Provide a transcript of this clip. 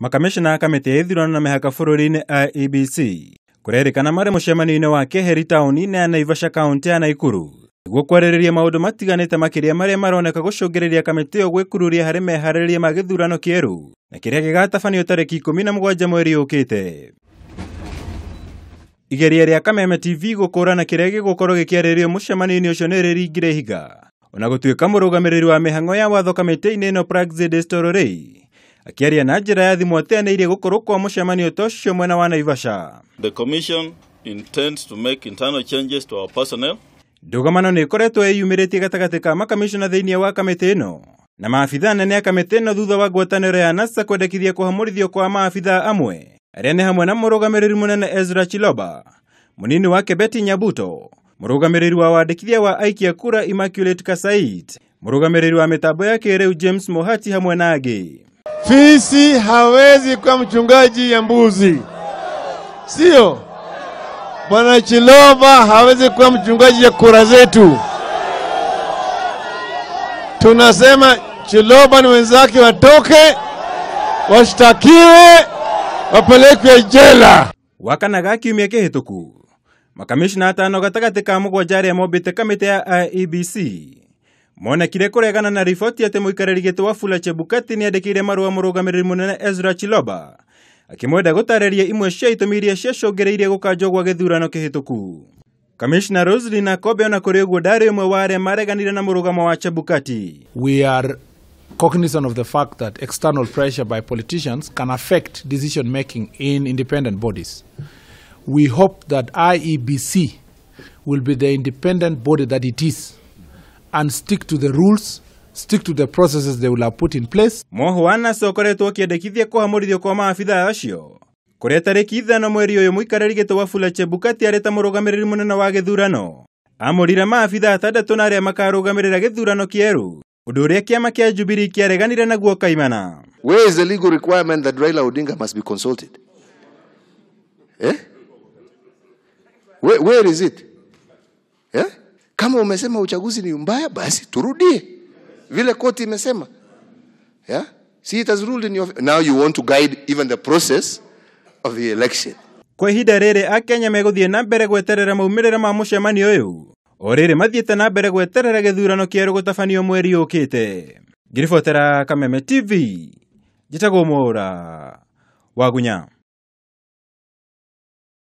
makamishina kamĩtĩ ya ithurano na mĩhaka bũrũri-inĩ IEBC kũrerĩkana marĩ mũcemanio-inĩ wa keheri taoni inĩ ya naivasha kaũntĩ ya naikuru nĩguo kwarĩrĩria maũndũ matiganĩte makĩria marĩa maroneka gũcũngĩrĩria kamĩtĩ ĩyo gwĩkururia harĩ meharĩrĩria ma gĩthurano kieru na kĩrĩa gĩgatabanio tarĩki ikũmi na mũgwanja mweri ũkĩte igeria rĩa kameme tv gũkũũrana kĩrĩa gĩgũkorwo gĩkĩarĩrio mũcemanio-inĩ ũcio nĩ rĩringire ihiga o na gũtuĩka mũrũgamĩrĩri wa mĩhang'o ya watho kamĩtĩ-inĩ ĩno praxidis akiaria na njĩra ya thimũ ateanĩirie gũkorwo kwa mũcemanio ta ũcio mwena wa naivasha the commission intends to make internal changes to our personnel ndũgamano nĩ ĩkoretwo ĩyumĩrĩtie gatagatĩ ka makamishona thĩinĩ wa kamĩtĩ ĩno na maabithaa nene a kamĩtĩ ĩno thutha wa ngwatanĩro ya nasa kwendekithia kũhamũrithio kwa maabitha amwe arĩa nĩ hamwe na mũrũgamĩrĩri mũnene ezra chiloba mũnini wake beti nyabuto mũrũgamĩrĩri wa wandĩkithia wa aikia kura immaculate kasait mũrũgamĩrĩri wa mĩtambo ya kĩrĩu james mohati hamwe na angĩ Fisi hawezi kuwa mchungaji ya mbuzi, sio? Bwana Chilova hawezi kuwa mchungaji ya kura zetu. Tunasema chilova ni wenzake watoke, washtakiwe, wapelekwe jela. wakana ga kiumia kihituku makamishina atano gatagati ka mugwanja aria mombite kamiti ya IEBC monekire kũregana na riboti atĩ mũikarĩri gĩtĩ wa Fula Chebukati ni nĩandĩkĩire marũa mũrũgamĩrĩri mũnene Ezra Chiloba akĩmwenda gũtarĩria imwe cia itũmi iria ciacũngĩrĩirie gũkanjwo gwa gĩthurano kĩhĩtũku. Kamishna na kobe ona kũrĩ ũguo ndarĩ ũmwe wa arĩa mareganire na mũrũgamo wa Chebukati. We are cognizant of the fact that external pressure by politicians can affect decision making in independent bodies. We hope that IEBC will be the independent body that it is and stick to the rules stick to the processes they will have put in place mwohwana cokoretwo ũkĩendekithia kũhamũrithio kwa maabitha acio kũrĩa tarĩki ithano mweri ũyũ mũikarĩri gĩtĩ wa Fulachia Bukati arĩ ta mũrũgamĩrĩri mũnene wa gĩthurano amũrire maabitha atandatũ na arĩa makarũgamĩrĩra gĩthurano kĩerũ ũndũ ũrĩa kĩama kĩa Jubilee kĩareganire naguo kaimana Where is the legal requirement that Raila Odinga must be consulted? Eh? Where, where is it? Eh? kama umesema uchaguzi ni mbaya basi turudie vile koti imesema yeah? See it has ruled in your now you want to guide even the process of the election kwa ihinda rĩrĩ akenya megũthiĩ na mbere gweterera maumĩrĩra ma mũcemanio ũyũ o rĩrĩ mathiĩte na mbere gweterera gĩthurano kĩerũ gũtabanio mweri ũkĩte ngĩribotera kameme tv njĩtagwo mora wagunya